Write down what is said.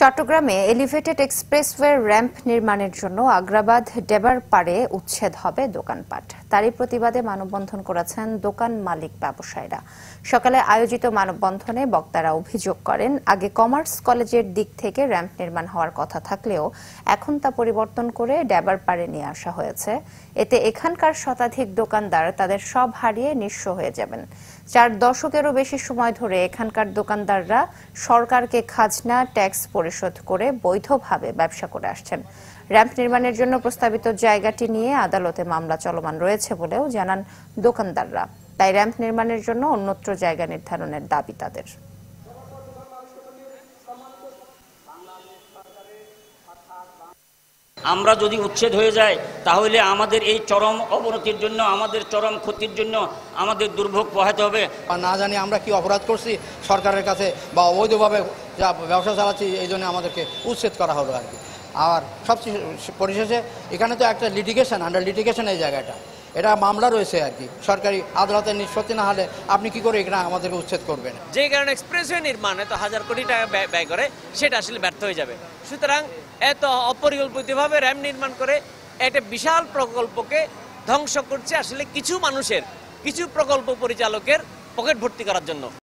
চট্টগ্রামে elevated expressway ramp নির্মাণের জন্য আগ্রাবাদ ডেবার পারে উচ্ছেদ হবে দোকানপাট তারই প্রতিবাদে মানববন্ধন করেছেন দোকান মালিক ব্যবসায়ীরা সকালে আয়োজিত মানববন্ধনে বক্তারা অভিযোগ করেন আগে কমার্স কলেজের দিক থেকে র্যাম্প নির্মাণ হওয়ার কথা থাকলেও এখন তা পরিবর্তন করে ড্যাবার পারে নিয়ে আসা হয়েছে এতে এখানকার শতাধিক দোকানদার তাদের সব হারিয়ে নিঃস্ব হয়ে যাবেন চার দশকেরও বেশি সময় ধরে এখানকার দোকানদাররা সরকারকে খাজনা ট্যাক্স পরিশোধ করে বৈধভাবে ব্যবসা করে আসছেন র্যাম্প নির্মাণের জন্য প্রস্তাবিত জায়গাটি নিয়ে আদালতে মামলা চলমান রয়েছে রয়েছে বলেও জানান দোকানদাররা তাই র্যাম্প নির্মাণের জন্য অন্যত্র জায়গা নির্ধারণের দাবি তাদের আমরা যদি উচ্ছেদ হয়ে যায় তাহলে আমাদের এই চরম অবনতির জন্য আমাদের চরম ক্ষতির জন্য আমাদের দুর্ভোগ পোহাতে হবে না জানি আমরা কি অপরাধ করছি সরকারের কাছে বা অবৈধভাবে যা ব্যবসা চালাচ্ছি এই জন্য আমাদেরকে উচ্ছেদ করা হলো আর কি আর সবচেয়ে পরিশেষে এখানে তো একটা লিটিগেশন আন্ডার লিটিগেশন এই জায়গাটা এটা মামলা রয়েছে আর কি সরকারি আদালতের নিষ্পত্তি না হলে আপনি কি করে এখানে আমাদেরকে উচ্ছেদ করবেন যে কারণে এক্সপ্রেসওয়ে নির্মাণ এত হাজার কোটি টাকা ব্যয় করে সেটা আসলে ব্যর্থ হয়ে যাবে সুতরাং এত অপরিকল্পিতভাবে র্যাম নির্মাণ করে একটা বিশাল প্রকল্পকে ধ্বংস করছে আসলে কিছু মানুষের কিছু প্রকল্প পরিচালকের পকেট ভর্তি করার জন্য